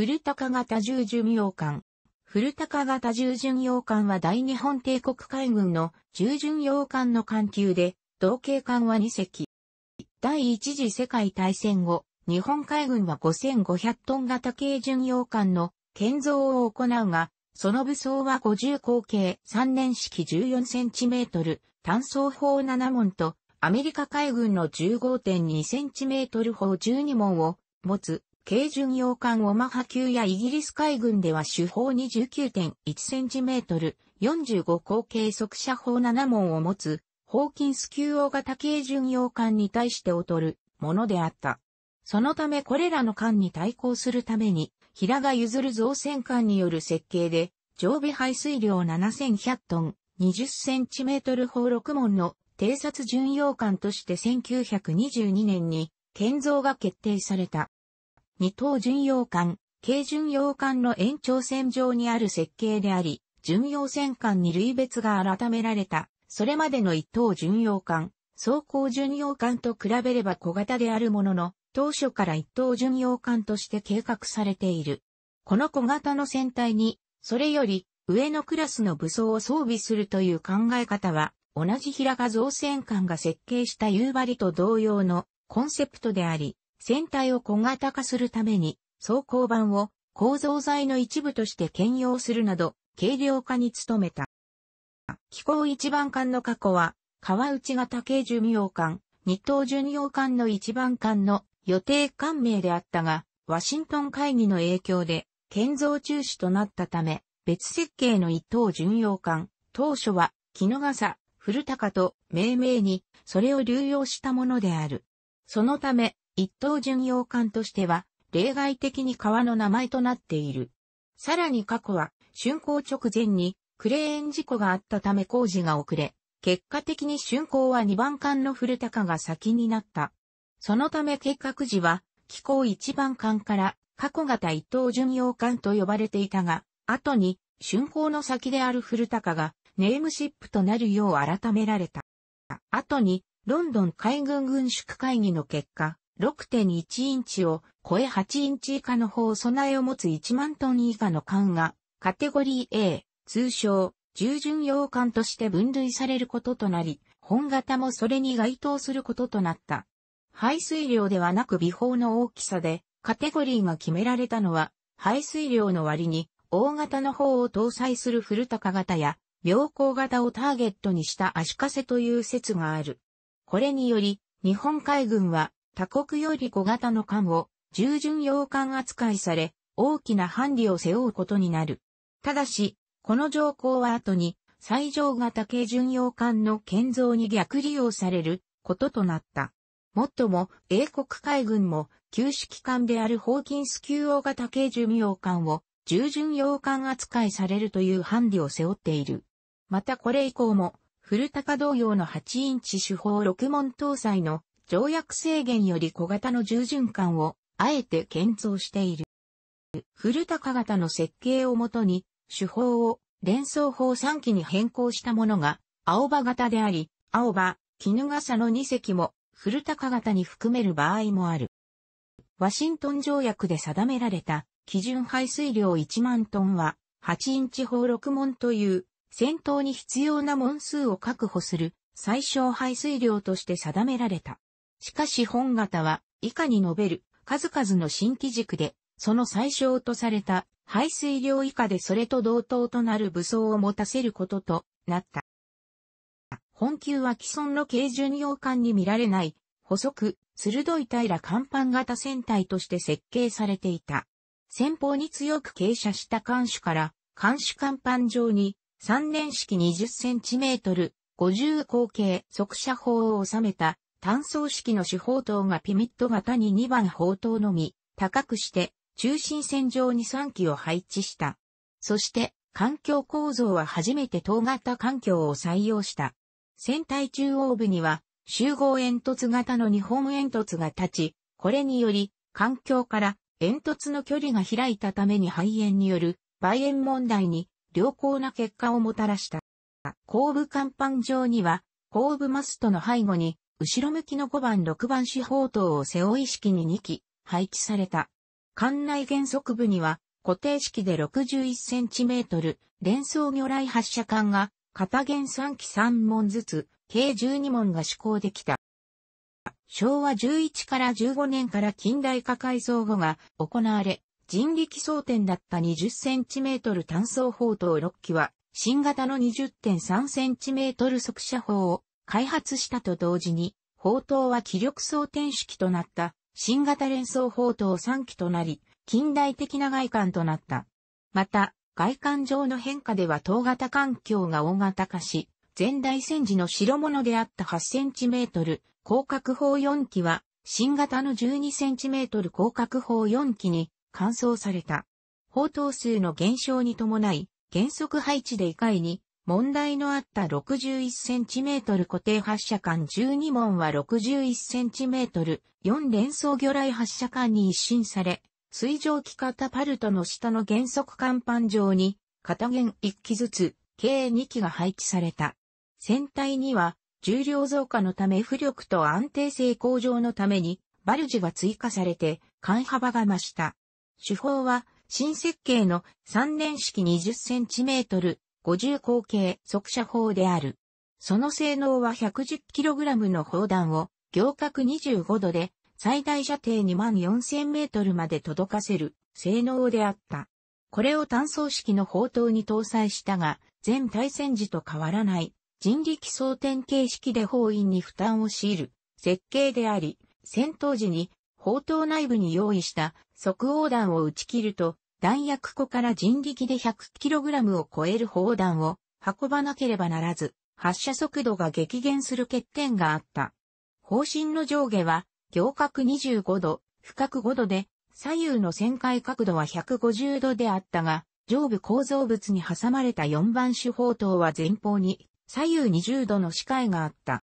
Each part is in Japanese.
古高型従巡洋艦。古高型従巡洋艦は大日本帝国海軍の従巡洋艦の艦級で、同型艦は2隻。第一次世界大戦後、日本海軍は5500トン型軽巡洋艦の建造を行うが、その武装は50口径3年式14センチメートル、単装砲7門と、アメリカ海軍の15.2センチメートル砲12門を持つ軽巡洋艦オマハ級やイギリス海軍では主砲 29.1cm、45口径速射砲7門を持つ、ホーキンス級大型軽巡洋艦に対して劣るものであった。そのためこれらの艦に対抗するために、平賀譲る造船艦による設計で、常備排水量7100トン、20センチメートル砲6門の偵察巡洋艦として1922年に建造が決定された。二等巡洋艦、軽巡洋艦の延長線上にある設計であり、巡洋戦艦に類別が改められた、それまでの一等巡洋艦、装甲巡洋艦と比べれば小型であるものの、当初から一等巡洋艦として計画されている。この小型の船体に、それより上のクラスの武装を装備するという考え方は、同じ平賀造船艦が設計した夕張と同様のコンセプトであり、船体を小型化するために、装甲板を構造材の一部として兼用するなど、軽量化に努めた。機構一番艦の過去は、川内型軽巡洋艦、日東巡洋艦の一番艦の予定艦名であったが、ワシントン会議の影響で、建造中止となったため、別設計の一等巡洋艦、当初は、木の笠、古高と命名に、それを流用したものである。そのため、一等巡洋艦としては、例外的に川の名前となっている。さらに過去は、竣工直前にクレーン事故があったため工事が遅れ、結果的に竣工は2番艦の古高が先になった。そのため計画時は、機構1番艦から過去型一等巡洋艦と呼ばれていたが、後に竣工の先である古高がネームシップとなるよう改められた。後に、ロンドン海軍軍縮会議の結果、6.1インチを超え8インチ以下の方備えを持つ1万トン以下の艦が、カテゴリー A、通称、従順用艦として分類されることとなり、本型もそれに該当することとなった。排水量ではなく微法の大きさで、カテゴリーが決められたのは、排水量の割に、大型の方を搭載する古高型や、秒光型をターゲットにした足かせという説がある。これにより、日本海軍は他国より小型の艦を従順洋艦扱いされ、大きなハンディを背負うことになる。ただし、この条項は後に、最上型軽巡洋艦の建造に逆利用されることとなった。もっとも、英国海軍も、旧式艦であるホーキンス級大型軽巡洋艦を、従順洋艦扱いされるというハンを背負っている。またこれ以降も、古高同様の8インチ手法6門搭載の条約制限より小型の従循環を、あえて検討している。古高型の設計をもとに、手法を連想法3機に変更したものが、青葉型であり、青葉、絹笠の2隻も、古高型に含める場合もある。ワシントン条約で定められた、基準排水量1万トンは、8インチ砲6門という、戦闘に必要な門数を確保する最小排水量として定められた。しかし本型は以下に述べる数々の新機軸で、その最小とされた排水量以下でそれと同等となる武装を持たせることとなった。本級は既存の軽巡洋艦に見られない、細く、鋭い平ら甲板型船体として設計されていた。先方に強く傾斜した艦首から、艦首甲板上に、3年式20センチメートル、50口径速射砲を収めた単層式の主砲塔がピミット型に2番砲塔のみ、高くして中心線上に3基を配置した。そして、環境構造は初めて塔型環境を採用した。船体中央部には集合煙突型の日本煙突が立ち、これにより、環境から煙突の距離が開いたために肺炎による梅炎問題に良好な結果をもたらした。後部甲板上には、後部マストの背後に後ろ向きの5番6番四方等を背負い式に2機配置された。館内原則部には固定式で 61cm 連装魚雷発射管が片弦3機3門ずつ計12門が施行できた。昭和11から15年から近代化改造後が行われ、人力装填だった20センチメートル単装砲塔6機は、新型の20.3センチメートル速射砲を開発したと同時に、砲塔は気力装填式となった新型連装砲塔3機となり、近代的な外観となった。また、外観上の変化では塔型環境が大型化し、前代戦時の白物であった8センチメートル、広角砲4機は、新型の12センチメートル広角砲4機に換装された。砲塔数の減少に伴い、原則配置で以外に、問題のあった 61cm 固定発射管12門は 61cm4 連装魚雷発射管に一新され、水蒸気型パルトの下の原則甲板上に、片弦1機ずつ、計2機が配置された。船体には、重量増加のため浮力と安定性向上のために、バルジが追加されて、間幅が増した。手法は、新設計の3連式 20cm、50口径速射砲である。その性能は 110kg の砲弾を行角25度で最大射程2万4000メートルまで届かせる性能であった。これを単装式の砲塔に搭載したが、全対戦時と変わらない人力装填形式で砲員に負担を強いる設計であり、戦闘時に砲塔内部に用意した即応弾を打ち切ると弾薬庫から人力で 100kg を超える砲弾を運ばなければならず、発射速度が激減する欠点があった。方針の上下は、行角25度、深く5度で、左右の旋回角度は150度であったが、上部構造物に挟まれた4番手砲塔は前方に左右20度の視界があった。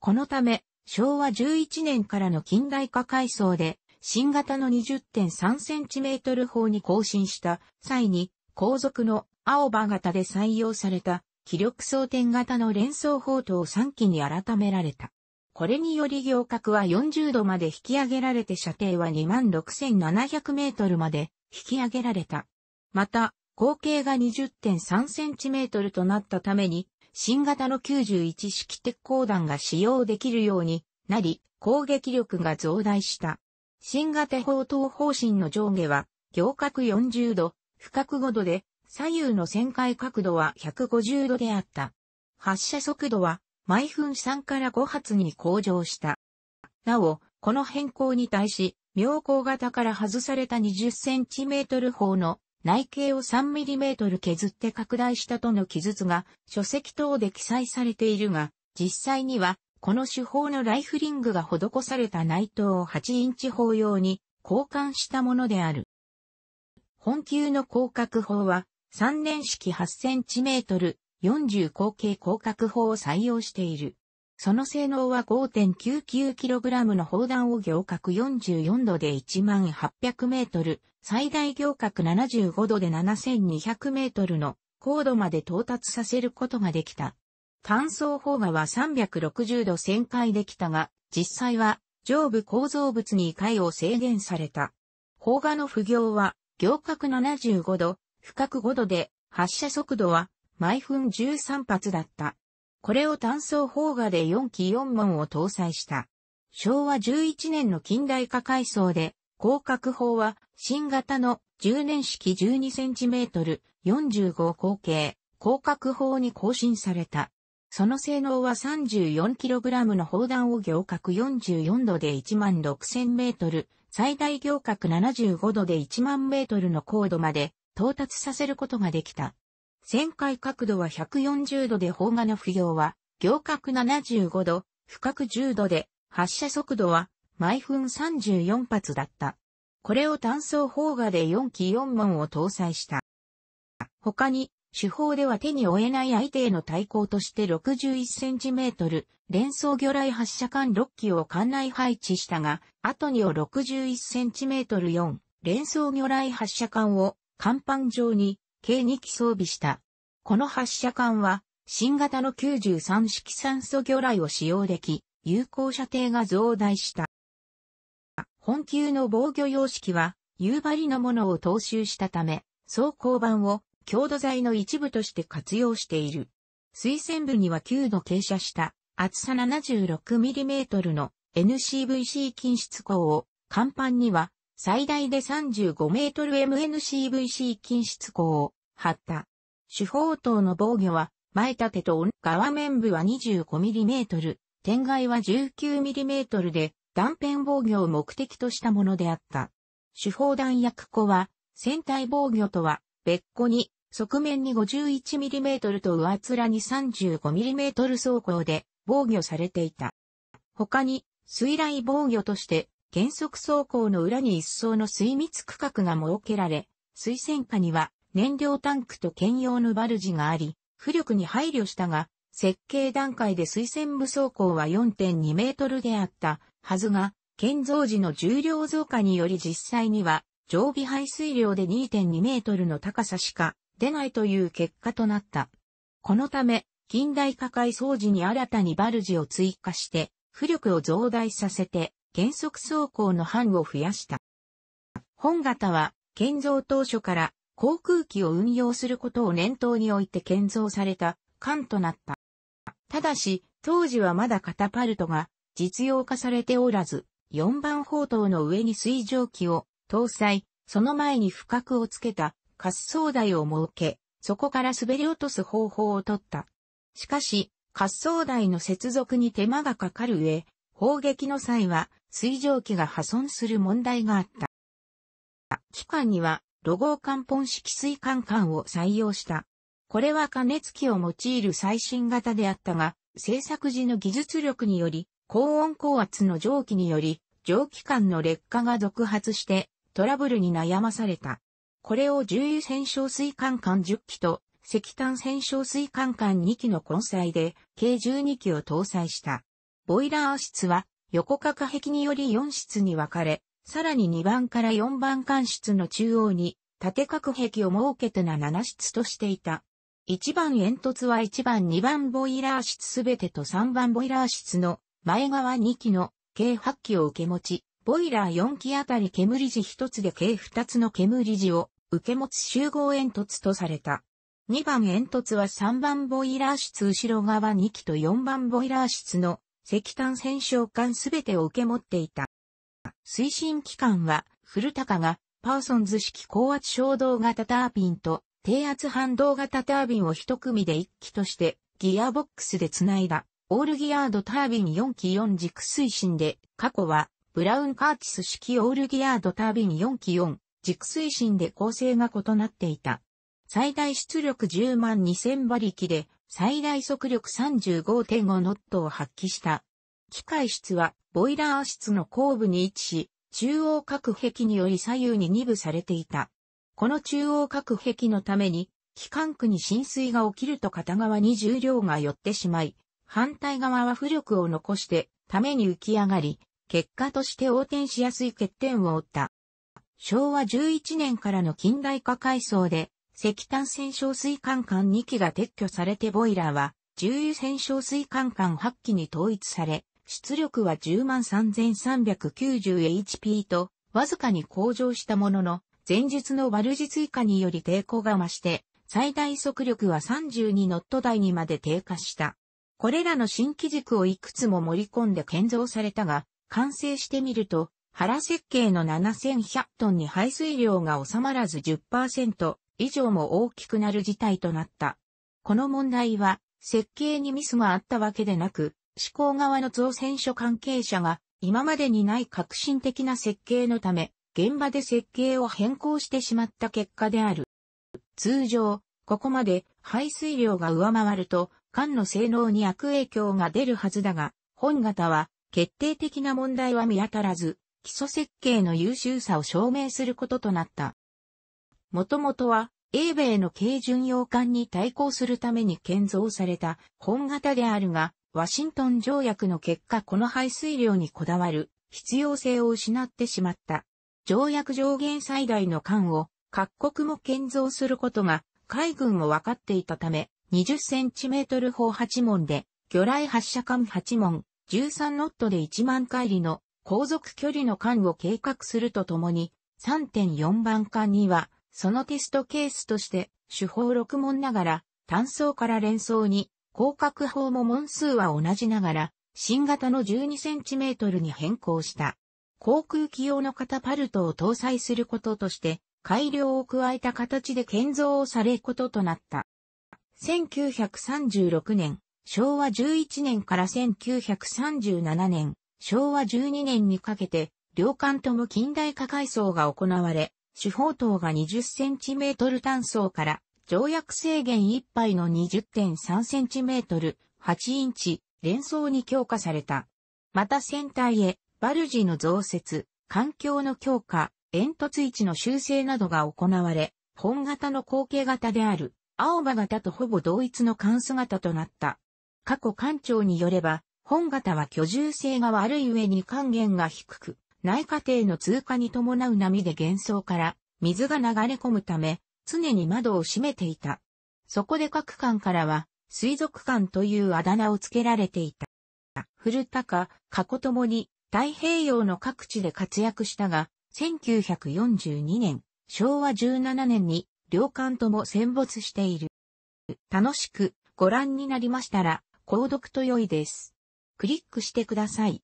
このため、昭和11年からの近代化改装で、新型の 20.3cm 砲に更新した際に、後続の青葉型で採用された気力装填型の連装砲塔3機に改められた。これにより行角は40度まで引き上げられて射程は26,700メートルまで引き上げられた。また、口径が20.3センチメートルとなったために、新型の91式鉄鋼弾が使用できるようになり、攻撃力が増大した。新型砲塔方針の上下は、行角40度、深角5度で、左右の旋回角度は150度であった。発射速度は、毎分3から5発に向上した。なお、この変更に対し、妙高型から外された2 0トル砲の内径を3トル削って拡大したとの記述が書籍等で記載されているが、実際にはこの手法のライフリングが施された内藤を8インチ砲用に交換したものである。本級の広角砲は3年式8センチメートル40口径広角砲を採用している。その性能は 5.99kg の砲弾を行角44度で1800メートル、最大行角75度で7200メートルの高度まで到達させることができた。単層砲画は360度旋回できたが、実際は上部構造物に界を制限された。砲画の不行は、行角75度、深角5度で、発射速度は毎分13発だった。これを単層砲画で4機4門を搭載した。昭和11年の近代化改装で、広角砲は新型の10年式 12cm45 口径、広角砲に更新された。その性能は 34kg の砲弾を行角44度で1万6000メートル、最大行角75度で1万メートルの高度まで到達させることができた。旋回角度は140度で砲画の不要は行角75度、深角10度で発射速度は毎分34発だった。これを単装砲画で4機4門を搭載した。他に手法では手に負えない相手への対抗として61センチメートル、連装魚雷発射管6機を艦内配置したが、後にを61センチメートル4、連装魚雷発射管を甲板上に計2機装備した。この発射管は、新型の93式酸素魚雷を使用でき、有効射程が増大した。本級の防御様式は、夕張のものを踏襲したため、装甲板を強度材の一部として活用している。水薦部には9度傾斜した厚さ 76mm の NCVC 均質鋼を、甲板には最大で 35mMNCVC 均質鋼を貼った。主砲塔の防御は前立てと側面部は 25mm、天外は 19mm で断片防御を目的としたものであった。主砲弾薬庫は、船体防御とは別個に側面に 51mm と上面に 35mm 走行で防御されていた。他に、水雷防御として、原則走行の裏に一層の水密区画が設けられ、水戦下には燃料タンクと兼用のバルジがあり、浮力に配慮したが、設計段階で水戦部走行は4.2メートルであったはずが、建造時の重量増加により実際には常備排水量で2.2メートルの高さしか出ないという結果となった。このため、近代化改装時に新たにバルジを追加して、浮力を増大させて、原則走行の範を増やした。本型は、建造当初から航空機を運用することを念頭において建造された艦となった。ただし、当時はまだカタパルトが実用化されておらず、4番砲塔の上に水蒸気を搭載、その前に不覚をつけた滑走台を設け、そこから滑り落とす方法をとった。しかし、滑走台の接続に手間がかかる上、砲撃の際は水蒸気が破損する問題があった。機関には、ロゴ管本式水管管を採用した。これは加熱器を用いる最新型であったが、製作時の技術力により、高温高圧の蒸気により、蒸気管の劣化が続発してトラブルに悩まされた。これを重油戦勝水管管10機と石炭戦勝水管管2機の混載で計12機を搭載した。ボイラー室は横か壁により4室に分かれ、さらに2番から4番間室の中央に縦隔壁を設けてな7室としていた。1番煙突は1番2番ボイラー室すべてと3番ボイラー室の前側2機の計8機を受け持ち、ボイラー4機あたり煙地1つで計2つの煙地を受け持つ集合煙突とされた。2番煙突は3番ボイラー室後ろ側2機と4番ボイラー室の石炭戦勝艦すべてを受け持っていた。推進機関は、古高が、パーソンズ式高圧衝動型タービンと、低圧反動型タービンを一組で1機として、ギアボックスで繋いだ、オールギアードタービン4機4軸推進で、過去は、ブラウンカーチス式オールギアードタービン4機4、軸推進で構成が異なっていた。最大出力10万2000馬力で最大速力35.5ノットを発揮した。機械室はボイラー室の後部に位置し、中央隔壁により左右に二部されていた。この中央隔壁のために、機関区に浸水が起きると片側に重量が寄ってしまい、反対側は浮力を残して、ために浮き上がり、結果として横転しやすい欠点を負った。昭和11年からの近代化改装で、石炭洗浄水管管2機が撤去されてボイラーは、重油洗浄水管管8機に統一され、出力は 103,390HP と、わずかに向上したものの、前述の悪事追加により抵抗が増して、最大速力は32ノット台にまで低下した。これらの新機軸をいくつも盛り込んで建造されたが、完成してみると、原設計の7100トンに排水量が収まらず10%以上も大きくなる事態となった。この問題は、設計にミスがあったわけでなく、思考側の造船所関係者が、今までにない革新的な設計のため、現場で設計を変更してしまった結果である。通常、ここまで排水量が上回ると、缶の性能に悪影響が出るはずだが、本型は決定的な問題は見当たらず、基礎設計の優秀さを証明することとなった。もともとは、英米の軽巡洋艦に対抗するために建造された本型であるが、ワシントン条約の結果この排水量にこだわる必要性を失ってしまった。条約上限最大の艦を各国も建造することが海軍も分かっていたため、20センチメートル砲8門で、魚雷発射艦8門、13ノットで1万回りの航続距離の間を計画するとともに、3.4番艦には、そのテストケースとして、手法6問ながら、単層から連層に、広角法も問数は同じながら、新型の 12cm に変更した。航空機用の型パルトを搭載することとして、改良を加えた形で建造をされることとなった。1936年、昭和11年から1937年、昭和12年にかけて、両艦とも近代化改装が行われ、主砲塔が 20cm 単層から条約制限ぱ杯の 20.3cm、8インチ、連装に強化された。また船体へ、バルジの増設、環境の強化、煙突位置の修正などが行われ、本型の後継型である、青葉型とほぼ同一の艦姿となった。過去艦長によれば、本型は居住性が悪い上に還元が低く、内家庭の通過に伴う波で幻想から水が流れ込むため、常に窓を閉めていた。そこで各館からは、水族館というあだ名を付けられていた。古高、過去ともに太平洋の各地で活躍したが、1942年、昭和17年に両館とも戦没している。楽しくご覧になりましたら、購読と良いです。クリックしてください。